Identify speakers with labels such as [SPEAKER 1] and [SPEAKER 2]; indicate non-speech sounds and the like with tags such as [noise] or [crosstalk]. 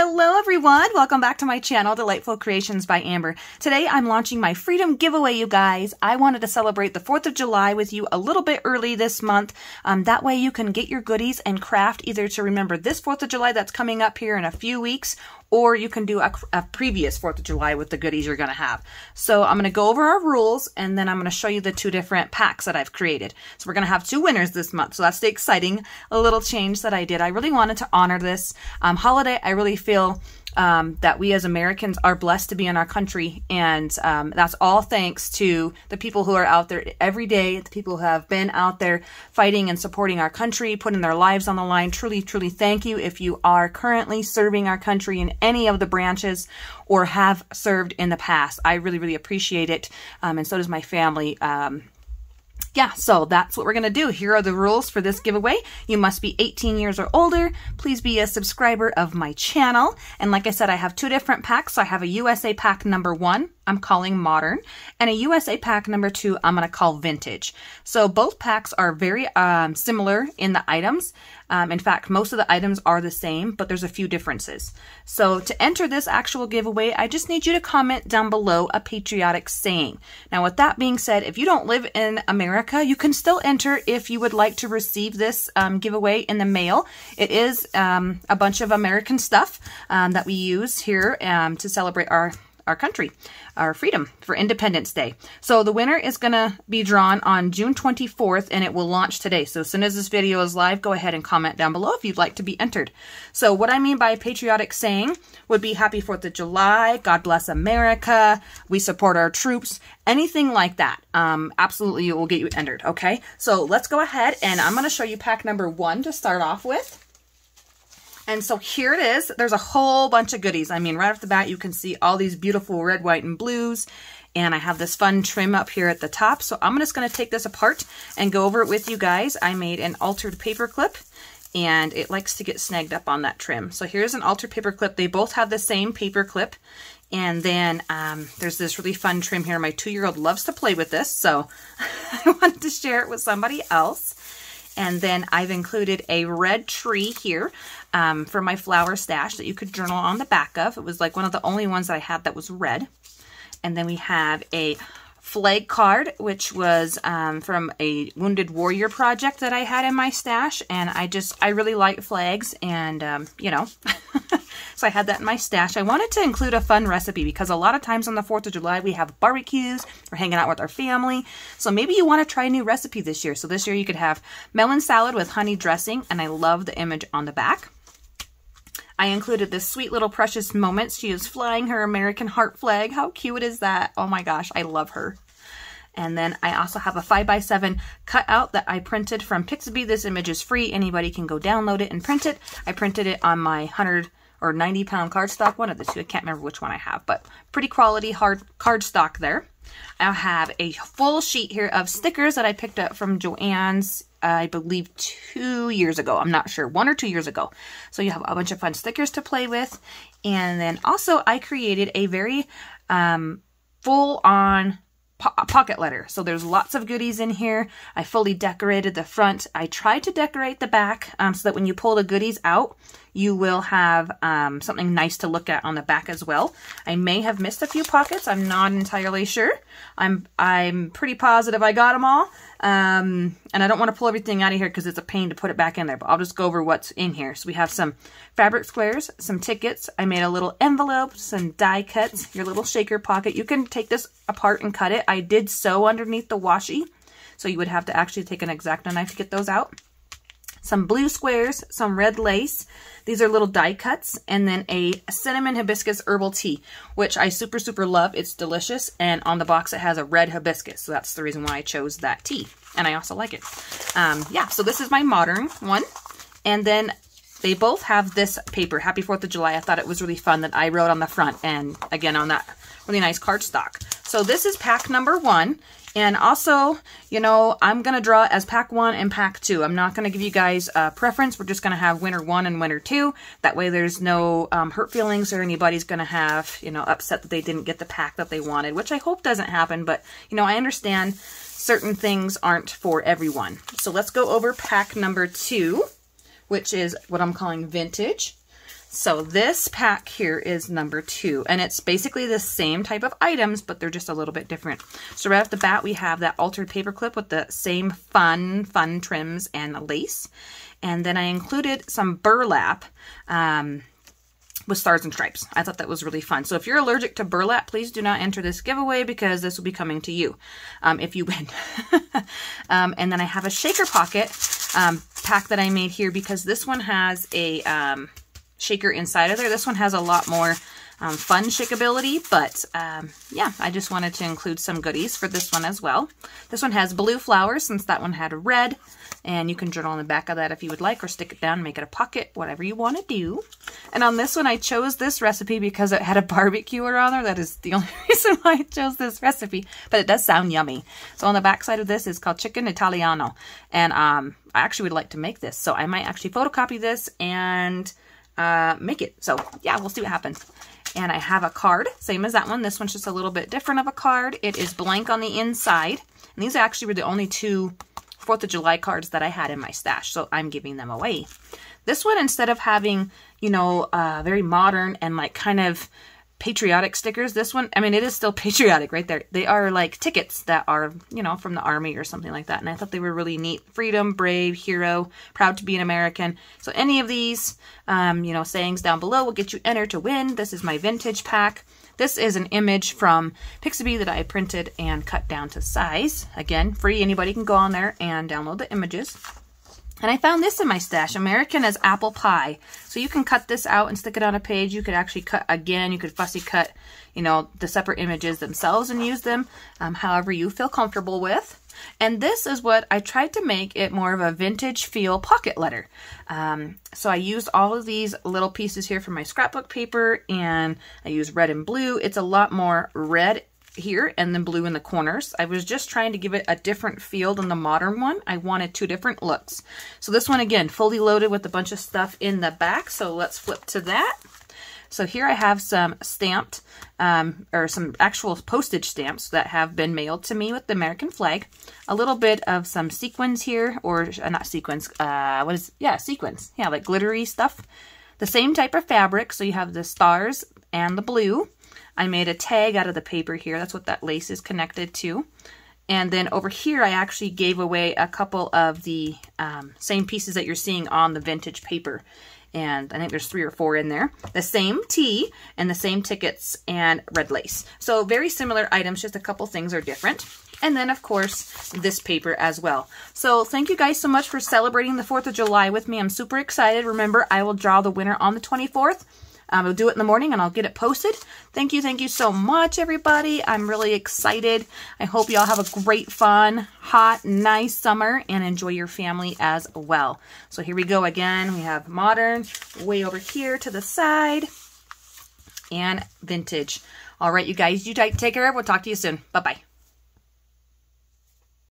[SPEAKER 1] Hello everyone, welcome back to my channel, Delightful Creations by Amber. Today I'm launching my Freedom Giveaway, you guys. I wanted to celebrate the 4th of July with you a little bit early this month. Um, that way you can get your goodies and craft either to remember this 4th of July that's coming up here in a few weeks or you can do a, a previous 4th of July with the goodies you're going to have. So I'm going to go over our rules and then I'm going to show you the two different packs that I've created. So we're going to have two winners this month. So that's the exciting little change that I did. I really wanted to honor this um, holiday. I really feel um, that we as Americans are blessed to be in our country. And um, that's all thanks to the people who are out there every day, the people who have been out there fighting and supporting our country, putting their lives on the line. Truly, truly thank you if you are currently serving our country in any of the branches or have served in the past. I really, really appreciate it. Um, and so does my family um, yeah, so that's what we're going to do. Here are the rules for this giveaway. You must be 18 years or older. Please be a subscriber of my channel. And like I said, I have two different packs. So I have a USA pack number one, I'm calling modern, and a USA pack number two, I'm going to call vintage. So both packs are very um, similar in the items. Um, in fact, most of the items are the same, but there's a few differences. So to enter this actual giveaway, I just need you to comment down below a patriotic saying. Now, with that being said, if you don't live in America, America. You can still enter if you would like to receive this um, giveaway in the mail. It is um, a bunch of American stuff um, that we use here um, to celebrate our our country, our freedom for Independence Day. So the winner is going to be drawn on June 24th and it will launch today. So as soon as this video is live, go ahead and comment down below if you'd like to be entered. So what I mean by patriotic saying would be happy 4th of July, God bless America, we support our troops, anything like that. Um, absolutely, it will get you entered, okay? So let's go ahead and I'm going to show you pack number one to start off with. And so here it is. There's a whole bunch of goodies. I mean, right off the bat, you can see all these beautiful red, white, and blues. And I have this fun trim up here at the top. So I'm just going to take this apart and go over it with you guys. I made an altered paper clip and it likes to get snagged up on that trim. So here's an altered paper clip. They both have the same paper clip. And then um, there's this really fun trim here. My two-year-old loves to play with this, so [laughs] I wanted to share it with somebody else. And then I've included a red tree here um, for my flower stash that you could journal on the back of. It was like one of the only ones that I had that was red. And then we have a flag card, which was um, from a Wounded Warrior project that I had in my stash. And I just, I really like flags and, um, you know, [laughs] so I had that in my stash. I wanted to include a fun recipe because a lot of times on the 4th of July, we have barbecues, we're hanging out with our family. So maybe you want to try a new recipe this year. So this year you could have melon salad with honey dressing. And I love the image on the back. I included this sweet little precious moment. She is flying her American heart flag. How cute is that? Oh my gosh, I love her. And then I also have a 5x7 cutout that I printed from Pixabay. This image is free. Anybody can go download it and print it. I printed it on my 100 or 90 pound cardstock, one of the two. I can't remember which one I have, but pretty quality hard cardstock there. I have a full sheet here of stickers that I picked up from Joann's, I believe two years ago. I'm not sure, one or two years ago. So you have a bunch of fun stickers to play with. And then also I created a very um, full on po pocket letter. So there's lots of goodies in here. I fully decorated the front. I tried to decorate the back um, so that when you pull the goodies out, you will have um, something nice to look at on the back as well. I may have missed a few pockets. I'm not entirely sure. I'm I'm pretty positive I got them all. Um, and I don't want to pull everything out of here because it's a pain to put it back in there. But I'll just go over what's in here. So we have some fabric squares, some tickets. I made a little envelope, some die cuts, your little shaker pocket. You can take this apart and cut it. I did sew underneath the washi. So you would have to actually take an X-Acto knife to get those out some blue squares, some red lace. These are little die cuts, and then a cinnamon hibiscus herbal tea, which I super, super love. It's delicious, and on the box it has a red hibiscus, so that's the reason why I chose that tea, and I also like it. Um, yeah, so this is my modern one, and then they both have this paper, Happy 4th of July. I thought it was really fun that I wrote on the front, and again on that really nice cardstock. So this is pack number one, and also, you know, I'm going to draw as pack one and pack two. I'm not going to give you guys a preference. We're just going to have winner one and winner two. That way there's no um, hurt feelings or anybody's going to have, you know, upset that they didn't get the pack that they wanted, which I hope doesn't happen. But, you know, I understand certain things aren't for everyone. So let's go over pack number two, which is what I'm calling vintage. So this pack here is number two, and it's basically the same type of items, but they're just a little bit different. So right off the bat, we have that altered paperclip with the same fun, fun trims and lace. And then I included some burlap um, with stars and stripes. I thought that was really fun. So if you're allergic to burlap, please do not enter this giveaway because this will be coming to you um, if you win. [laughs] um, and then I have a shaker pocket um, pack that I made here because this one has a um, shaker inside of there. This one has a lot more um, fun shakeability, but um, yeah, I just wanted to include some goodies for this one as well. This one has blue flowers since that one had red, and you can journal on the back of that if you would like, or stick it down, make it a pocket, whatever you want to do. And on this one, I chose this recipe because it had a [laughs] barbecue on there. That is the [laughs] only reason why I chose this recipe, but it does sound yummy. So on the back side of this is called Chicken Italiano, and um, I actually would like to make this, so I might actually photocopy this and uh, make it. So yeah, we'll see what happens. And I have a card, same as that one. This one's just a little bit different of a card. It is blank on the inside. And these actually were the only two 4th of July cards that I had in my stash, so I'm giving them away. This one, instead of having, you know, uh, very modern and like kind of patriotic stickers. This one, I mean, it is still [laughs] patriotic right there. They are like tickets that are, you know, from the army or something like that. And I thought they were really neat. Freedom, brave, hero, proud to be an American. So any of these, um, you know, sayings down below will get you entered to win. This is my vintage pack. This is an image from Pixabay that I printed and cut down to size. Again, free. Anybody can go on there and download the images. And I found this in my stash, American as Apple Pie. So you can cut this out and stick it on a page. You could actually cut again. You could fussy cut, you know, the separate images themselves and use them um, however you feel comfortable with. And this is what I tried to make it more of a vintage feel pocket letter. Um, so I used all of these little pieces here from my scrapbook paper and I use red and blue. It's a lot more red here and then blue in the corners. I was just trying to give it a different feel than the modern one. I wanted two different looks. So this one, again, fully loaded with a bunch of stuff in the back. So let's flip to that. So here I have some stamped, um, or some actual postage stamps that have been mailed to me with the American flag. A little bit of some sequins here, or uh, not sequins, uh, what is, yeah, sequins. Yeah, like glittery stuff. The same type of fabric, so you have the stars and the blue. I made a tag out of the paper here. That's what that lace is connected to. And then over here, I actually gave away a couple of the um, same pieces that you're seeing on the vintage paper. And I think there's three or four in there. The same tea and the same tickets and red lace. So very similar items, just a couple things are different. And then, of course, this paper as well. So thank you guys so much for celebrating the 4th of July with me. I'm super excited. Remember, I will draw the winner on the 24th. Um, I'll do it in the morning and I'll get it posted. Thank you, thank you so much, everybody. I'm really excited. I hope y'all have a great, fun, hot, nice summer and enjoy your family as well. So here we go again. We have modern way over here to the side and vintage. All right, you guys, you take care. We'll talk to you soon. Bye-bye.